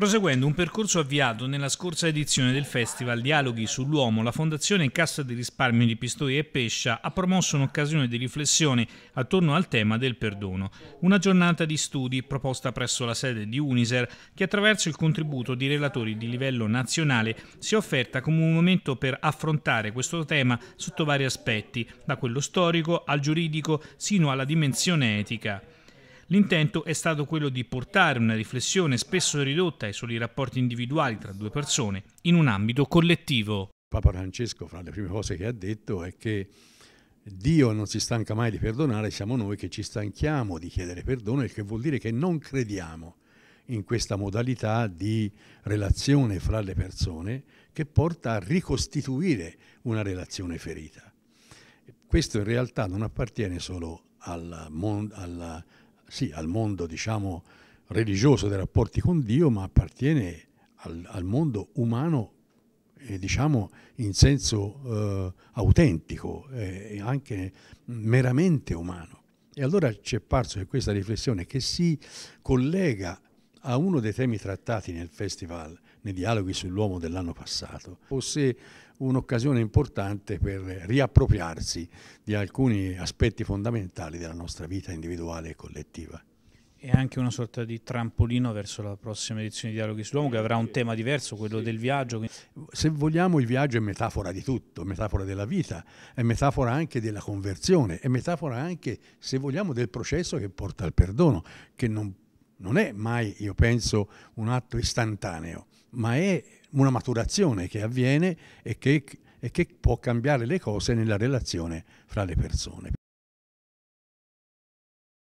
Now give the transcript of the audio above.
Proseguendo un percorso avviato nella scorsa edizione del Festival Dialoghi sull'Uomo, la Fondazione Cassa di Risparmio di Pistoia e Pescia ha promosso un'occasione di riflessione attorno al tema del perdono. Una giornata di studi proposta presso la sede di Uniser che attraverso il contributo di relatori di livello nazionale si è offerta come un momento per affrontare questo tema sotto vari aspetti, da quello storico al giuridico sino alla dimensione etica. L'intento è stato quello di portare una riflessione spesso ridotta ai soli rapporti individuali tra due persone in un ambito collettivo. Papa Francesco, fra le prime cose che ha detto, è che Dio non si stanca mai di perdonare, siamo noi che ci stanchiamo di chiedere perdono, il che vuol dire che non crediamo in questa modalità di relazione fra le persone che porta a ricostituire una relazione ferita. Questo in realtà non appartiene solo alla, alla, sì al mondo diciamo religioso dei rapporti con Dio, ma appartiene al, al mondo umano eh, diciamo in senso eh, autentico eh, e eh, anche meramente umano. E allora ci è parso che questa riflessione che si collega a uno dei temi trattati nel festival, nei dialoghi sull'uomo dell'anno passato, fosse un'occasione importante per riappropriarsi di alcuni aspetti fondamentali della nostra vita individuale e collettiva. E anche una sorta di trampolino verso la prossima edizione di Dialoghi sull'Uomo che avrà un tema diverso, quello sì. del viaggio. Se vogliamo il viaggio è metafora di tutto, metafora della vita, è metafora anche della conversione, è metafora anche, se vogliamo, del processo che porta al perdono, che non non è mai, io penso, un atto istantaneo, ma è una maturazione che avviene e che, e che può cambiare le cose nella relazione fra le persone.